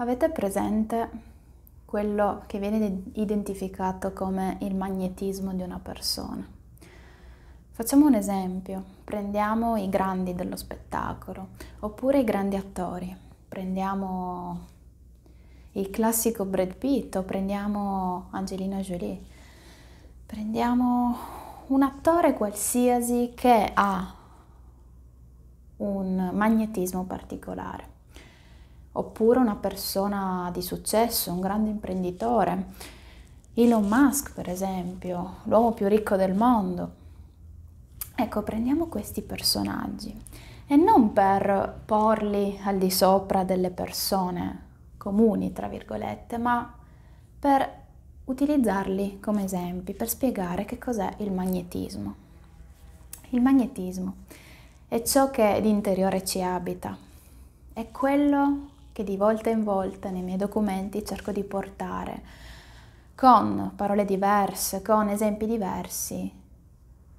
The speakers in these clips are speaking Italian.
Avete presente quello che viene identificato come il magnetismo di una persona? Facciamo un esempio, prendiamo i grandi dello spettacolo oppure i grandi attori, prendiamo il classico Brad Pitt o prendiamo Angelina Jolie, prendiamo un attore qualsiasi che ha un magnetismo particolare oppure una persona di successo, un grande imprenditore. Elon Musk, per esempio, l'uomo più ricco del mondo. Ecco, prendiamo questi personaggi e non per porli al di sopra delle persone comuni, tra virgolette, ma per utilizzarli come esempi, per spiegare che cos'è il magnetismo. Il magnetismo è ciò che di interiore ci abita, è quello che di volta in volta nei miei documenti cerco di portare con parole diverse, con esempi diversi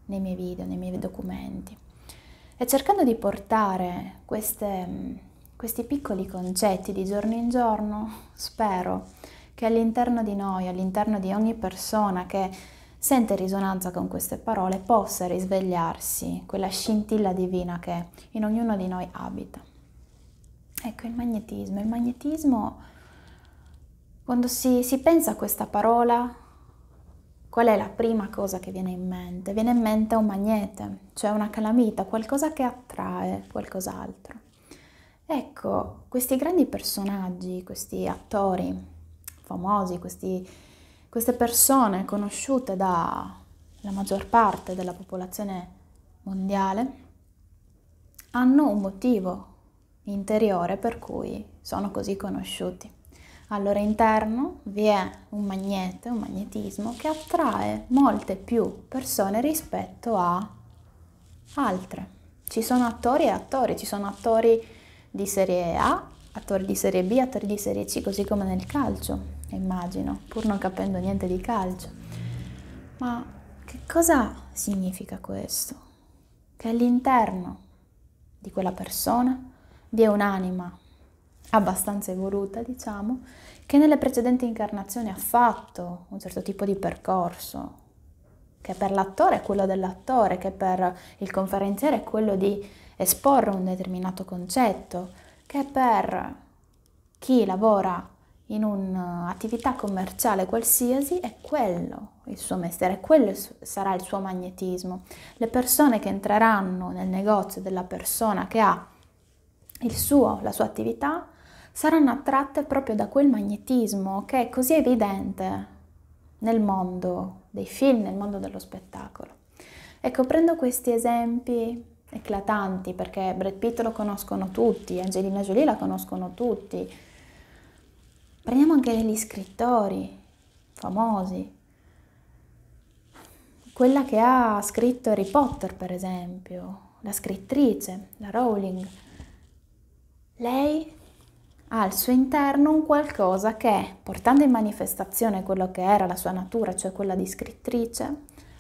nei miei video, nei miei documenti. E cercando di portare queste, mm, questi piccoli concetti di giorno in giorno, spero che all'interno di noi, all'interno di ogni persona che sente risonanza con queste parole, possa risvegliarsi quella scintilla divina che in ognuno di noi abita. Ecco il magnetismo. Il magnetismo, quando si, si pensa a questa parola, qual è la prima cosa che viene in mente? Viene in mente un magnete, cioè una calamita, qualcosa che attrae qualcos'altro. Ecco, questi grandi personaggi, questi attori famosi, questi, queste persone conosciute dalla maggior parte della popolazione mondiale, hanno un motivo interiore per cui sono così conosciuti. Al loro interno vi è un magnete, un magnetismo che attrae molte più persone rispetto a altre. Ci sono attori e attori, ci sono attori di serie A, attori di serie B, attori di serie C, così come nel calcio, immagino, pur non capendo niente di calcio. Ma che cosa significa questo? Che all'interno di quella persona vi è un'anima abbastanza evoluta, diciamo, che nelle precedenti incarnazioni ha fatto un certo tipo di percorso, che per l'attore è quello dell'attore, che per il conferenziere è quello di esporre un determinato concetto, che per chi lavora in un'attività commerciale qualsiasi è quello il suo mestiere, quello sarà il suo magnetismo. Le persone che entreranno nel negozio della persona che ha il suo, la sua attività, saranno attratte proprio da quel magnetismo che è così evidente nel mondo dei film, nel mondo dello spettacolo. Ecco, prendo questi esempi eclatanti perché Brad Pitt lo conoscono tutti, Angelina Jolie la conoscono tutti. Prendiamo anche gli scrittori famosi. Quella che ha scritto Harry Potter, per esempio, la scrittrice, la Rowling. Lei ha al suo interno un qualcosa che, portando in manifestazione quello che era la sua natura, cioè quella di scrittrice,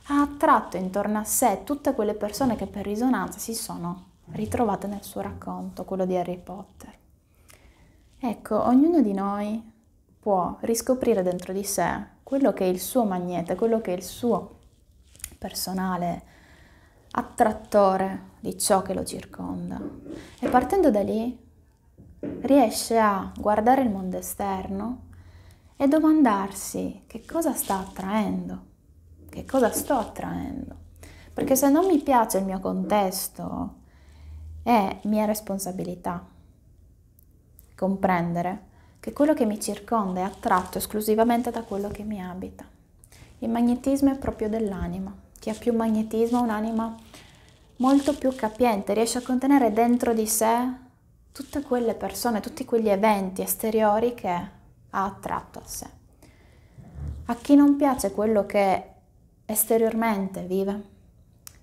ha attratto intorno a sé tutte quelle persone che per risonanza si sono ritrovate nel suo racconto, quello di Harry Potter. Ecco, ognuno di noi può riscoprire dentro di sé quello che è il suo magnete, quello che è il suo personale attrattore di ciò che lo circonda. E partendo da lì riesce a guardare il mondo esterno e domandarsi che cosa sta attraendo, che cosa sto attraendo. Perché se non mi piace il mio contesto, è mia responsabilità comprendere che quello che mi circonda è attratto esclusivamente da quello che mi abita. Il magnetismo è proprio dell'anima. Chi ha più magnetismo ha un'anima molto più capiente, riesce a contenere dentro di sé tutte quelle persone, tutti quegli eventi esteriori che ha attratto a sé. A chi non piace quello che esteriormente vive.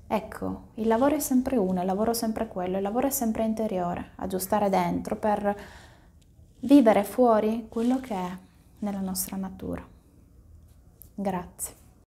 Ecco, il lavoro è sempre uno, il lavoro è sempre quello, il lavoro è sempre interiore, aggiustare dentro per vivere fuori quello che è nella nostra natura. Grazie.